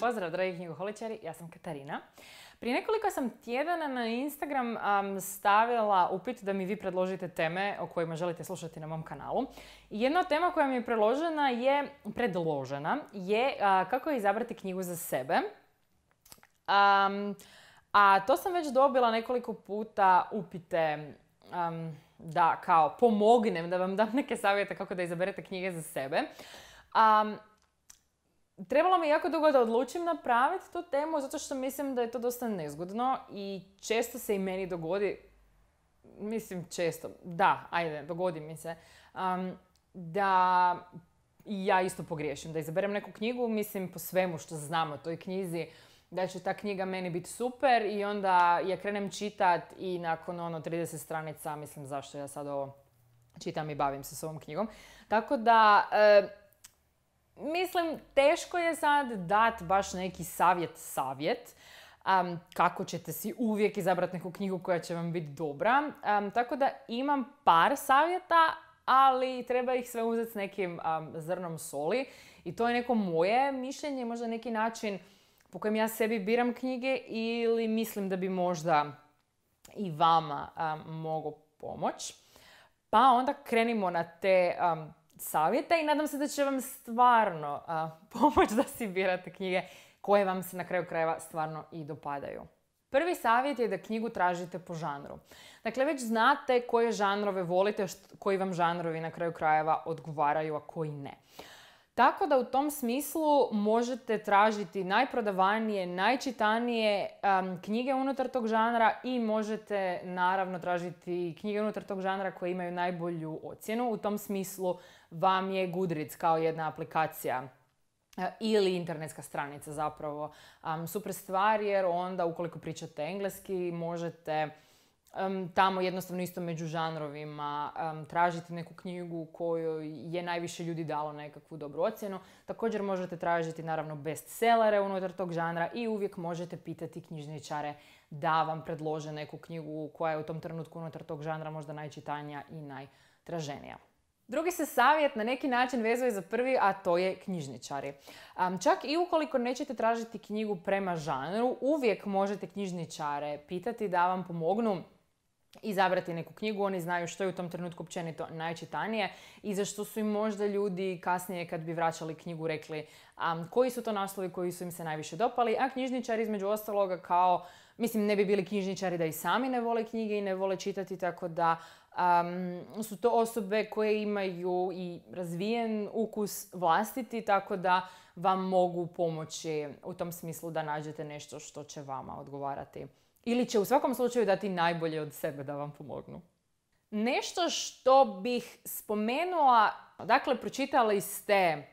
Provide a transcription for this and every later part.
Pozdrav dragi knjigoholičari, ja sam Katarina. Prije nekoliko sam tjedana na Instagram stavila upit da mi vi predložite teme o kojima želite slušati na mom kanalu. Jedna od tema koja mi je predložena je, predložena je kako izabrati knjigu za sebe. a to sam već dobila nekoliko puta upite da kao pomognem, da vam dam neke savjete kako da izaberete knjige za sebe. Um, trebalo mi jako dugo da odlučim napraviti tu temu zato što mislim da je to dosta nezgodno i često se i meni dogodi, mislim često, da, ajde, dogodi mi se, da ja isto pogriješim, da izaberem neku knjigu, mislim po svemu što znam o toj knjizi, da će ta knjiga meni biti super i onda ja krenem čitati i nakon ono 30 stranica mislim zašto ja sad ovo čitam i bavim se s ovom knjigom. Tako da eh, mislim teško je sad dat baš neki savjet savjet. kako ćete si uvijek izabrati neku knjigu koja će vam biti dobra. tako da imam par savjeta, ali treba ih sve uzeti s nekim zrnom soli. I to je neko moje mišljenje, možda neki način po kojem ja sebi biram knjige ili mislim da bi možda i vama mogao pomoć. Pa onda krenimo na te savjete i nadam se da će vam stvarno pomoć da si birate knjige koje vam se na kraju krajeva stvarno i dopadaju. Prvi savjet je da knjigu tražite po žanru. Dakle, već znate koje žanrove volite, koji vam žanrovi na kraju krajeva odgovaraju, a koji ne. Tako da u tom smislu možete tražiti najprodavanije, najčitanije knjige unutar tog žanra i možete naravno tražiti knjige unutar tog žanra koje imaju najbolju ocjenu. U tom smislu vam je Goodreads kao jedna aplikacija e, ili internetska stranica zapravo super stvar jer onda ukoliko pričate engleski možete tamo jednostavno isto među žanrovima tražiti neku knjigu kojoj je najviše ljudi dalo nekakvu dobru ocjenu. Također možete tražiti naravno bestsellere unutar tog žanra i uvijek možete pitati knjižničare da vam predlože neku knjigu koja je u tom trenutku unutar tog žanra možda najčitanija i najtraženija. Drugi se savjet na neki način vezuje za prvi, a to je knjižničari. Čak i ukoliko nećete tražiti knjigu prema žanru, uvijek možete knjižničare pitati da vam pomognu izabrati neku knjigu, oni znaju što je u tom trenutku općenito najčitanije i zašto su im možda ljudi kasnije kad bi vraćali knjigu rekli koji su to naslovi koji su im se najviše dopali, a knjižničari između ostaloga kao, mislim ne bi bili knjižničari da i sami ne vole knjige i ne vole čitati, tako da su to osobe koje imaju i razvijen ukus vlastiti, tako da vam mogu pomoći u tom smislu da nađete nešto što će vama odgovarati. Ili će u svakom slučaju dati najbolje od sebe da vam pomognu. Nešto što bih spomenula, dakle, pročitali ste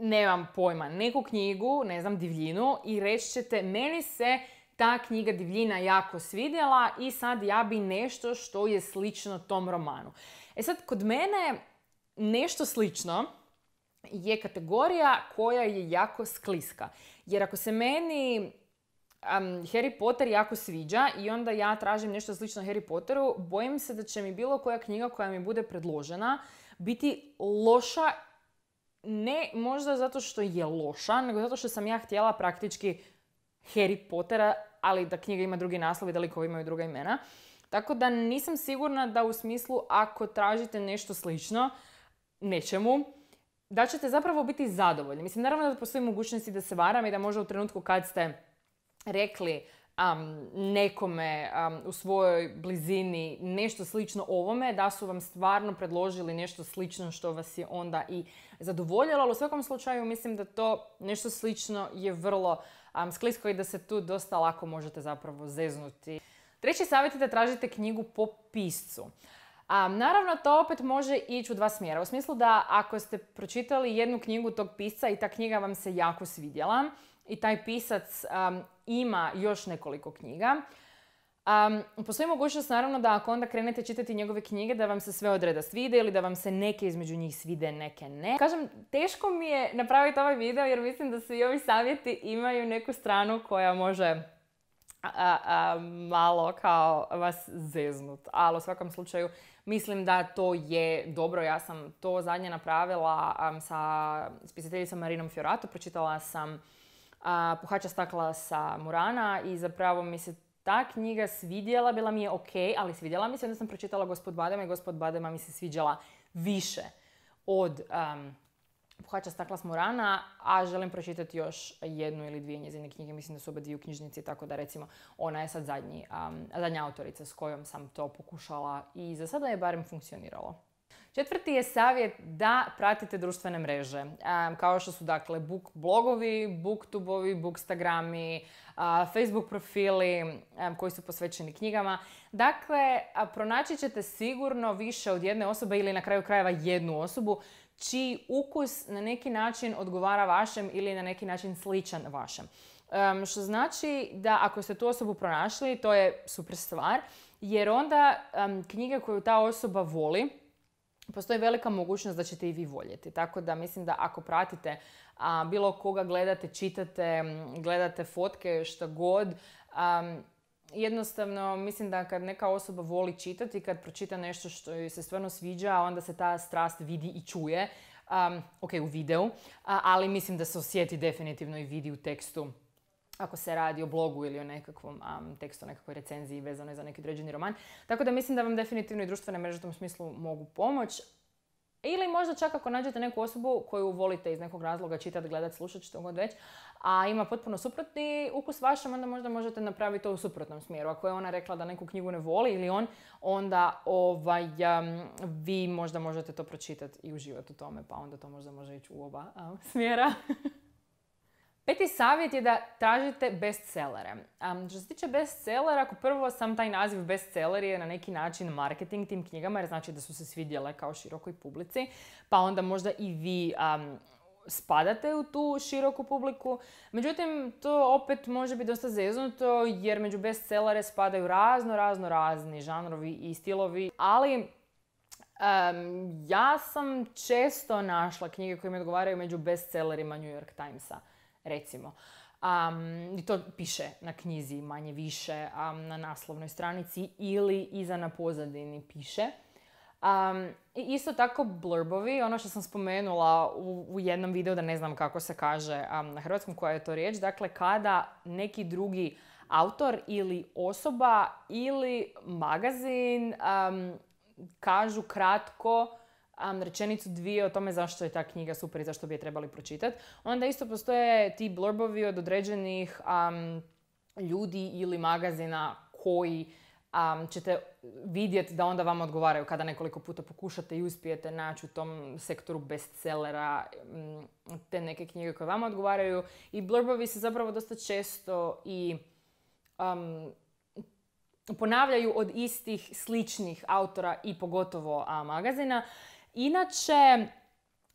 nemam pojma, neku knjigu, ne znam, divljinu i reći ćete meni se ta knjiga Divljina jako svidjela i sad ja bi nešto što je slično tom romanu. E sad, kod mene nešto slično je kategorija koja je jako skliska. Jer ako se meni um, Harry Potter jako sviđa i onda ja tražim nešto slično Harry Potteru, bojim se da će mi bilo koja knjiga koja mi bude predložena biti loša ne možda zato što je loša, nego zato što sam ja htjela praktički Harry Pottera, ali da knjiga ima drugi naslov i da likovi imaju druga imena. Tako da nisam sigurna da u smislu ako tražite nešto slično nečemu, da ćete zapravo biti zadovoljni. Mislim, naravno da postoji mogućnosti da se varam i da možda u trenutku kad ste rekli um, nekome u svojoj blizini nešto slično ovome, da su vam stvarno predložili nešto slično što vas je onda i zadovoljilo, ali u svakom slučaju mislim da to nešto slično je vrlo sklisko i da se tu dosta lako možete zapravo zeznuti. Treći savjet je da tražite knjigu po piscu. naravno, to opet može ići u dva smjera. U smislu da ako ste pročitali jednu knjigu tog pisca i ta knjiga vam se jako svidjela, i taj pisac ima još nekoliko knjiga. Um, postoji mogućnost naravno da ako onda krenete čitati njegove knjige da vam se sve odreda svide ili da vam se neke između njih svide, neke ne. Kažem, teško mi je napraviti ovaj video jer mislim da svi ovi savjeti imaju neku stranu koja može malo kao vas zeznut. Ali u svakom slučaju mislim da to je dobro. Ja sam to zadnje napravila sa spisateljicom Marinom Fiorato. Pročitala sam a, Puhača stakla sa Murana i zapravo mi se ta knjiga svidjela, bila mi je ok, ali svidjela mi se. Onda sam pročitala Gospod Badema i Gospod Badema mi se sviđala više od Pohača Puhača stakla s Morana, a želim pročitati još jednu ili dvije njezine knjige. Mislim da su oba dvije u knjižnici, tako da recimo ona je sad zadnji, zadnja autorica s kojom sam to pokušala i za sada je barem funkcioniralo. Četvrti je savjet da pratite društvene mreže. Kao što su dakle book blogovi, booktubovi, bookstagrami, Facebook profili koji su posvećeni knjigama. Dakle, pronaći ćete sigurno više od jedne osobe ili na kraju krajeva jednu osobu čiji ukus na neki način odgovara vašem ili na neki način sličan vašem. što znači da ako ste tu osobu pronašli, to je super stvar, jer onda knjige koju ta osoba voli, postoji velika mogućnost da ćete i vi voljeti. Tako da mislim da ako pratite a, bilo koga, gledate, čitate, gledate fotke, što god, jednostavno mislim da kad neka osoba voli čitati, kad pročita nešto što joj se stvarno sviđa, onda se ta strast vidi i čuje. Um, ok, u videu, ali mislim da se osjeti definitivno i vidi u tekstu ako se radi o blogu ili o nekakvom tekstu, o nekakvoj recenziji vezanoj za neki određeni roman. Tako da mislim da vam definitivno i društvene mreže u tom smislu mogu pomoć. Ili možda čak ako nađete neku osobu koju volite iz nekog razloga čitati, gledati, slušati, što god već, a ima potpuno suprotni ukus vašem, onda možda možete napraviti to u suprotnom smjeru. Ako je ona rekla da neku knjigu ne voli ili on, onda ovaj, vi možda možete to pročitati i uživati u tome, pa onda to možda može ići u oba smjera. Peti savjet je da tražite bestsellere. što se tiče bestsellera, ako prvo sam taj naziv bestseller je na neki način marketing tim knjigama, jer znači da su se svidjele kao širokoj publici, pa onda možda i vi spadate u tu široku publiku. Međutim, to opet može biti dosta zeznuto jer među bestsellere spadaju razno, razno, razni žanrovi i stilovi, ali um, ja sam često našla knjige koje mi odgovaraju među bestsellerima New York Timesa recimo. I to piše na knjizi manje više, na naslovnoj stranici ili iza na pozadini piše. isto tako blurbovi, ono što sam spomenula u, u jednom videu da ne znam kako se kaže na hrvatskom koja je to riječ, dakle kada neki drugi autor ili osoba ili magazin kažu kratko um, rečenicu dvije o tome zašto je ta knjiga super i zašto bi je trebali pročitati. Onda isto postoje ti blurbovi od određenih um, ljudi ili magazina koji um, ćete vidjeti da onda vam odgovaraju kada nekoliko puta pokušate i uspijete naći u tom sektoru bestsellera mm, te neke knjige koje vam odgovaraju. I blurbovi se zapravo dosta često i um, ponavljaju od istih sličnih autora i pogotovo a, magazina Inače,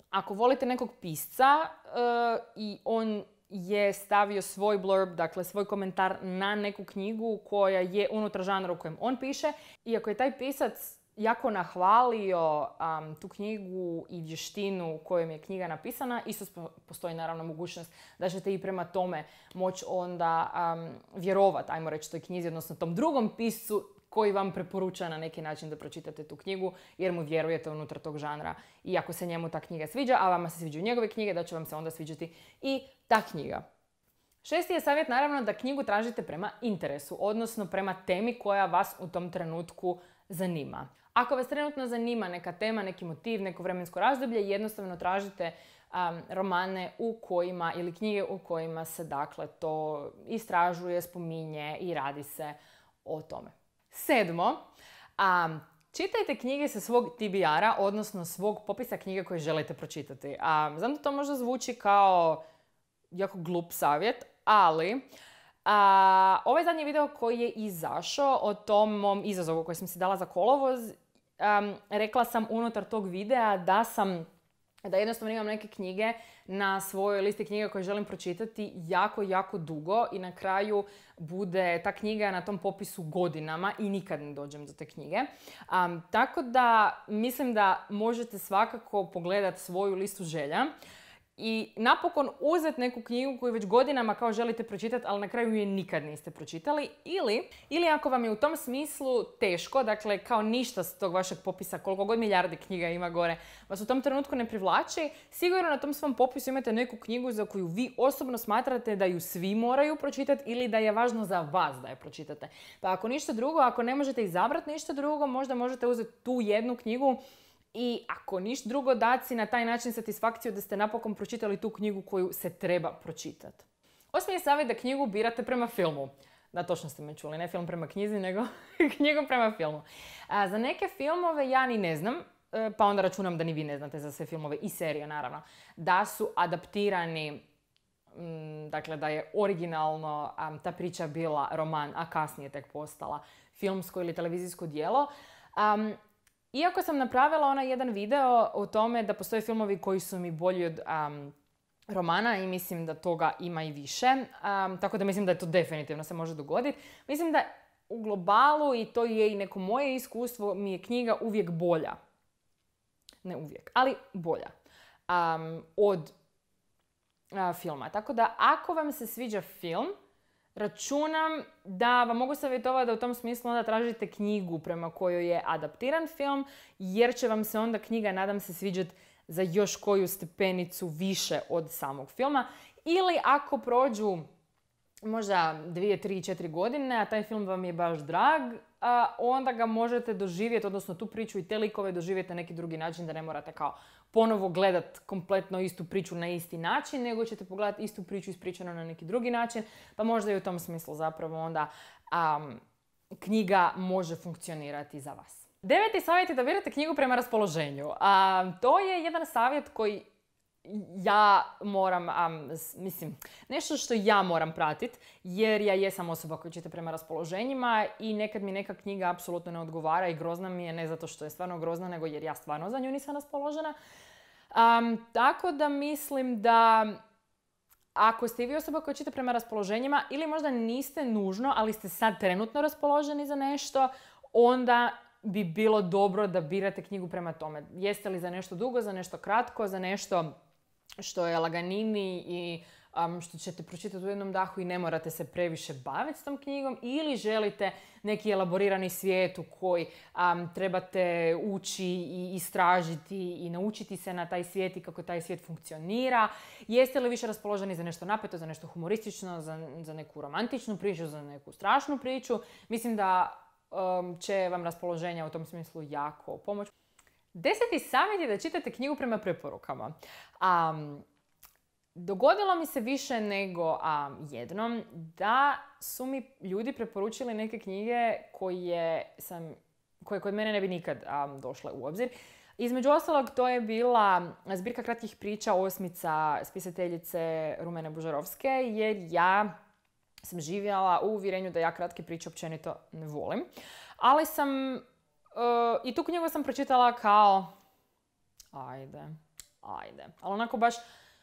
ako volite nekog pisca eh, i on je stavio svoj blurb, dakle svoj komentar na neku knjigu koja je unutar žanra u kojem on piše, iako je taj pisac jako nahvalio tu knjigu i vještinu kojom je knjiga napisana, isto postoji naravno mogućnost da ćete i prema tome moći onda vjerovati, ajmo reći, toj knjizi, odnosno tom drugom piscu koji vam preporuča na neki način da pročitate tu knjigu jer mu vjerujete unutar tog žanra. I ako se njemu ta knjiga sviđa, a vama se sviđaju njegove knjige, da će vam se onda sviđati i ta knjiga. Šesti je savjet naravno da knjigu tražite prema interesu, odnosno prema temi koja vas u tom trenutku zanima. Ako vas trenutno zanima neka tema, neki motiv, neko vremensko razdoblje, jednostavno tražite romane u kojima ili knjige u kojima se dakle to istražuje, spominje i radi se o tome. Sedmo, a, Čitajte knjige sa svog TBR-a, odnosno svog popisa knjiga koje želite pročitati. A, znam da to možda zvuči kao jako glup savjet, ali a, ovaj zadnji video koji je izašao o tom izazovu koji sam si dala za kolovoz, rekla sam unutar tog videa da sam da jednostavno imam neke knjige na svojoj listi knjiga koje želim pročitati jako, jako dugo i na kraju bude ta knjiga na tom popisu godinama i nikad ne dođem do te knjige. tako da mislim da možete svakako pogledati svoju listu želja i napokon uzeti neku knjigu koju već godinama kao želite pročitati, ali na kraju je nikad niste pročitali. Ili, ili ako vam je u tom smislu teško, dakle kao ništa s tog vašeg popisa, koliko god milijardi knjiga ima gore, vas u tom trenutku ne privlači, sigurno na tom svom popisu imate neku knjigu za koju vi osobno smatrate da ju svi moraju pročitati ili da je važno za vas da je pročitate. Pa ako ništa drugo, ako ne možete izabrati ništa drugo, možda možete uzeti tu jednu knjigu i ako niš drugo, daci na taj način satisfakciju da ste napokon pročitali tu knjigu koju se treba pročitati. Osmi je savjet da knjigu birate prema filmu. Da, točno ste me čuli, ne film prema knjizi, nego knjigom prema filmu. A, za neke filmove ja ni ne znam, e, pa onda računam da ni vi ne znate za sve filmove i serije naravno, da su adaptirani, mm, dakle da je originalno ta priča bila roman, a kasnije tek postala filmsko ili televizijsko dijelo. Iako sam napravila onaj jedan video o tome da postoje filmovi koji su mi bolji od romana i mislim da toga ima i više. tako da mislim da je to definitivno se može dogoditi. Mislim da u globalu, i to je i neko moje iskustvo, mi je knjiga uvijek bolja. Ne uvijek, ali bolja. Um, od filma. Tako da ako vam se sviđa film, Računam da vam mogu savjetovati da u tom smislu onda tražite knjigu prema kojoj je adaptiran film, jer će vam se onda knjiga, nadam se, sviđati za još koju stepenicu više od samog filma. Ili ako prođu možda 2, 3, četiri godine, a taj film vam je baš drag, onda ga možete doživjeti, odnosno tu priču i te likove doživjeti na neki drugi način da ne morate kao ponovo gledat kompletno istu priču na isti način, nego ćete pogledat istu priču ispričanu na neki drugi način, pa možda i u tom smislu zapravo onda um, knjiga može funkcionirati za vas. Deveti savjet je da birate knjigu prema raspoloženju. A, to je jedan savjet koji ja moram, mislim, nešto što ja moram pratiti jer ja jesam osoba koja čita prema raspoloženjima i nekad mi neka knjiga apsolutno ne odgovara i grozna mi je, ne zato što je stvarno grozna, nego jer ja stvarno za nju nisam raspoložena. tako da mislim da ako ste i vi osoba koja čita prema raspoloženjima ili možda niste nužno, ali ste sad trenutno raspoloženi za nešto, onda bi bilo dobro da birate knjigu prema tome. Jeste li za nešto dugo, za nešto kratko, za nešto što je laganini i što ćete pročitati u jednom dahu i ne morate se previše baviti s tom knjigom ili želite neki elaborirani svijet u koji trebate ući i istražiti i naučiti se na taj svijet i kako taj svijet funkcionira. Jeste li više raspoloženi za nešto napeto, za nešto humoristično, za, za neku romantičnu priču, za neku strašnu priču. Mislim da će vam raspoloženje u tom smislu jako pomoći. Deseti savjet je da čitate knjigu prema preporukama. dogodilo mi se više nego a jednom da su mi ljudi preporučili neke knjige koje, sam, koje kod mene ne bi nikad došle u obzir. Između ostalog, to je bila zbirka kratkih priča osmica spisateljice Rumene Bužarovske, jer ja sam živjela u uvjerenju da ja kratke priče općenito ne volim. Ali sam i tu knjigu sam pročitala kao, ajde, ajde. Ali onako baš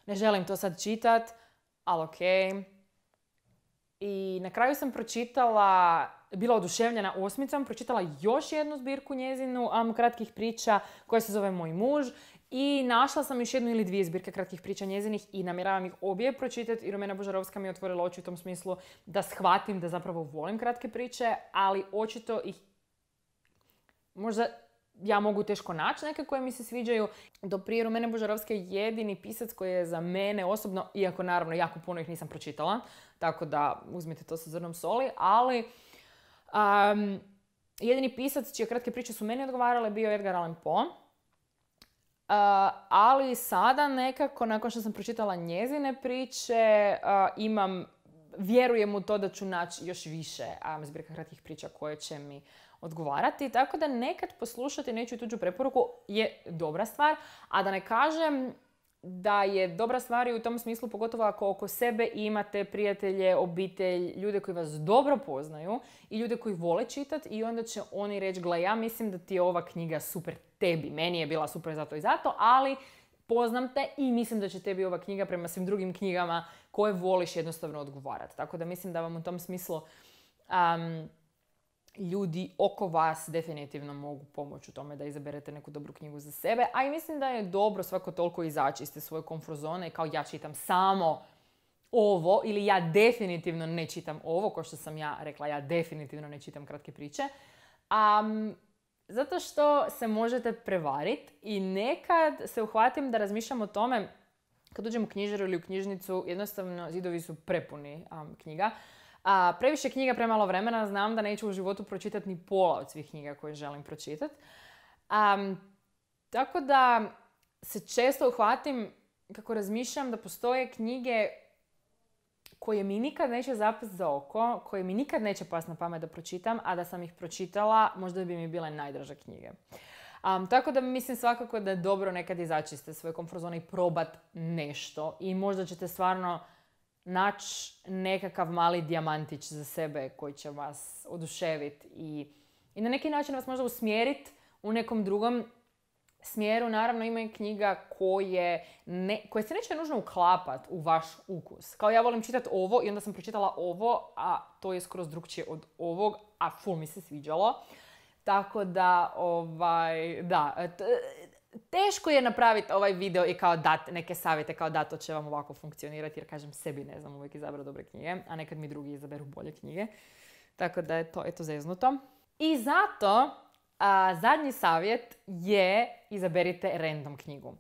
ne želim to sad čitat, ali okej. I na kraju sam pročitala, bila oduševljena osmicom, pročitala još jednu zbirku njezinu kratkih priča koja se zove Moj muž i našla sam još jednu ili dvije zbirke kratkih priča njezinih i namjeravam ih obje pročitati i Romena Božarovska mi je otvorila oči u tom smislu da shvatim da zapravo volim kratke priče, ali očito ih Možda ja mogu teško naći neke koje mi se sviđaju. Do prije Rumene Božarovske je jedini pisac koji je za mene osobno, iako naravno jako puno ih nisam pročitala, tako da uzmite to sa zrnom soli, ali jedini pisac čije kratke priče su meni odgovarale bio Edgar Allan Poe. ali sada nekako, nakon što sam pročitala njezine priče, imam, vjerujem u to da ću naći još više um, zbirka kratkih priča koje će mi odgovarati. Tako da nekad poslušati neću tuđu preporuku je dobra stvar, a da ne kažem da je dobra stvar i u tom smislu, pogotovo ako oko sebe imate prijatelje, obitelj, ljude koji vas dobro poznaju i ljude koji vole čitati i onda će oni reći, gle, ja mislim da ti je ova knjiga super tebi, meni je bila super zato i zato, ali poznam te i mislim da će tebi ova knjiga prema svim drugim knjigama koje voliš jednostavno odgovarati. Tako da mislim da vam u tom smislu ljudi oko vas definitivno mogu pomoći u tome da izaberete neku dobru knjigu za sebe. A i mislim da je dobro svako toliko izaći iz te svoje zone, i kao ja čitam samo ovo ili ja definitivno ne čitam ovo, kao što sam ja rekla, ja definitivno ne čitam kratke priče. Um, zato što se možete prevariti i nekad se uhvatim da razmišljam o tome kad uđem u knjižaru ili u knjižnicu, jednostavno zidovi su prepuni knjiga. A, previše knjiga, premalo vremena, znam da neću u životu pročitati ni pola od svih knjiga koje želim pročitati. tako da se često uhvatim kako razmišljam da postoje knjige koje mi nikad neće zapast za oko, koje mi nikad neće pas na pamet da pročitam, a da sam ih pročitala možda bi mi bile najdraža knjige. tako da mislim svakako da je dobro nekad izaći iz te svoje zone i probat nešto i možda ćete stvarno naći nekakav mali dijamantić za sebe koji će vas oduševiti i, i na neki način vas možda usmjeriti u nekom drugom smjeru. Naravno ima i knjiga koje, ne, koje se neće nužno uklapat u vaš ukus. Kao ja volim čitati ovo i onda sam pročitala ovo, a to je skroz drugčije od ovog, a ful mi se sviđalo. Tako da, ovaj, da, teško je napraviti ovaj video i kao dat neke savjete, kao da to će vam ovako funkcionirati, jer kažem sebi ne znam uvijek izabrati dobre knjige, a nekad mi drugi izaberu bolje knjige. Tako da je to eto zeznuto. I zato zadnji savjet je izaberite random knjigu.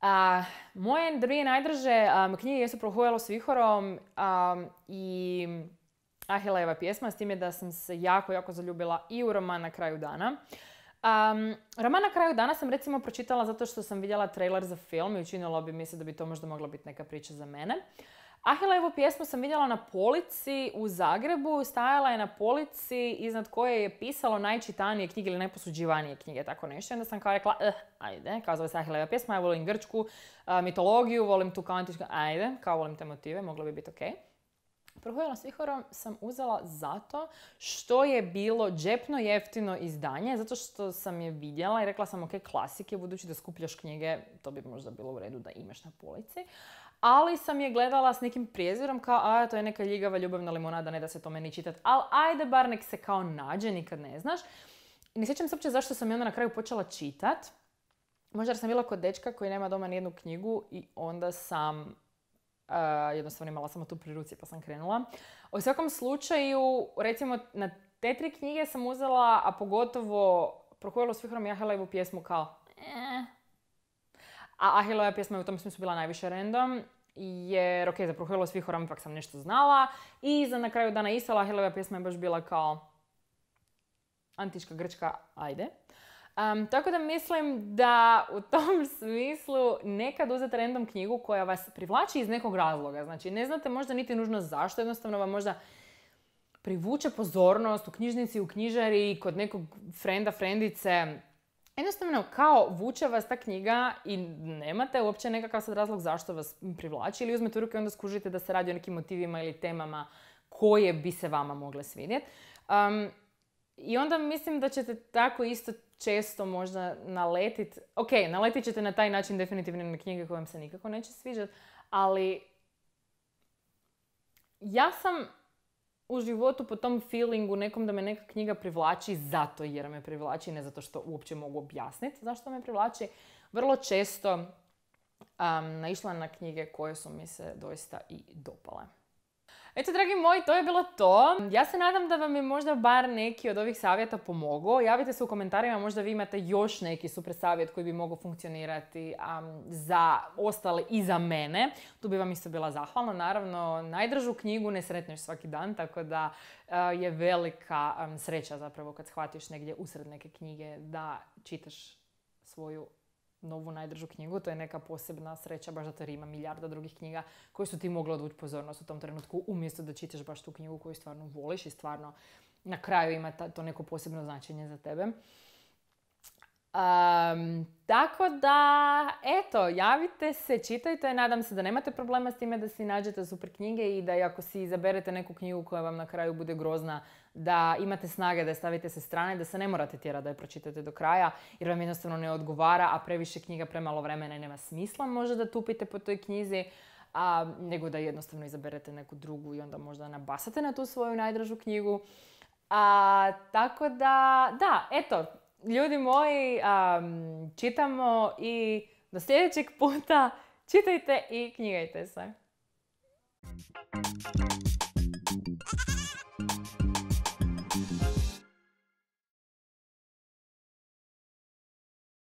A, moje dvije najdraže knjige jesu Prohujalo s vihorom i Ahileva pjesma, s time da sam se jako, jako zaljubila i u roman na kraju dana. Um, roman na kraju dana sam recimo pročitala zato što sam vidjela trailer za film i učinilo bi mi se da bi to možda mogla biti neka priča za mene. Ahilevu pjesmu sam vidjela na polici u Zagrebu. Stajala je na polici iznad koje je pisalo najčitanije knjige ili najposuđivanije knjige, tako nešto. I onda sam kao rekla, eh, ajde, kao zove se Ahileva pjesma, ja volim grčku, mitologiju, volim tu kao ajde, kao volim te motive, moglo bi biti okej. Prohodano s vihorom sam uzela zato što je bilo džepno jeftino izdanje, zato što sam je vidjela i rekla sam ok, klasike, budući da skupljaš knjige, to bi možda bilo u redu da imaš na polici. Ali sam je gledala s nekim prijezirom kao, a to je neka ljigava ljubavna limonada, ne da se to meni čitati, Ali ajde, bar nek se kao nađe, nikad ne znaš. I ne sjećam se uopće zašto sam je onda na kraju počela čitati, Možda sam bila kod dečka koji nema doma nijednu knjigu i onda sam Eh, jednostavno imala sam tu pri ruci pa sam krenula. U svakom slučaju, recimo na te tri knjige sam uzela, a pogotovo Prokuelo svihrom i Ahelajvu pjesmu kao... Eh. A Ahilova pjesma je u tom smislu bila najviše random jer, ok, za Prohojlo svih pak ipak sam nešto znala. I za na kraju dana Isala Ahilova pjesma je baš bila kao antička grčka, ajde. Um, tako da mislim da u tom smislu nekad uzeti random knjigu koja vas privlači iz nekog razloga. Znači ne znate možda niti nužno zašto, jednostavno vam možda privuče pozornost u knjižnici, u knjižari, kod nekog frenda, frendice. Jednostavno kao vuče vas ta knjiga i nemate uopće nekakav sad razlog zašto vas privlači ili uzmete u ruke i onda skužite da se radi o nekim motivima ili temama koje bi se vama mogle svidjeti. I onda mislim da ćete tako isto često možda naletit, ok, naletit ćete na taj način definitivno na knjige koje vam se nikako neće sviđat, ali ja sam u životu po tom feelingu nekom da me neka knjiga privlači zato jer me privlači, ne zato što uopće mogu objasniti zašto me privlači, vrlo često naišla na knjige koje su mi se doista i dopale. Eto, dragi moji, to je bilo to. Ja se nadam da vam je možda bar neki od ovih savjeta pomogao. Javite se u komentarima, možda vi imate još neki super savjet koji bi mogao funkcionirati za ostale i za mene. Tu bi vam isto bila zahvalna. Naravno, najdržu knjigu ne sretneš svaki dan, tako da e, je velika sreća zapravo kad shvatiš negdje usred neke knjige da čitaš svoju novu najdržu knjigu, to je neka posebna sreća, baš zato jer ima milijarda drugih knjiga koje su ti mogli odvući pozornost u tom trenutku, umjesto da čitaš baš tu knjigu koju stvarno voliš i stvarno na kraju ima to neko posebno značenje za tebe. Um, tako da, eto, javite se, čitajte. Nadam se da nemate problema s time da si nađete super knjige i da ako si izaberete neku knjigu koja vam na kraju bude grozna, da imate snage da je stavite sa strane, da se ne morate tjerati da je pročitate do kraja jer vam jednostavno ne odgovara, a previše knjiga premalo vremena i nema smisla možda da tupite po toj knjizi. A, nego da jednostavno izaberete neku drugu i onda možda nabasate na tu svoju najdražu knjigu. A, tako da, da, eto, ljudi moji, čitamo i do sljedećeg puta čitajte i knjigajte se.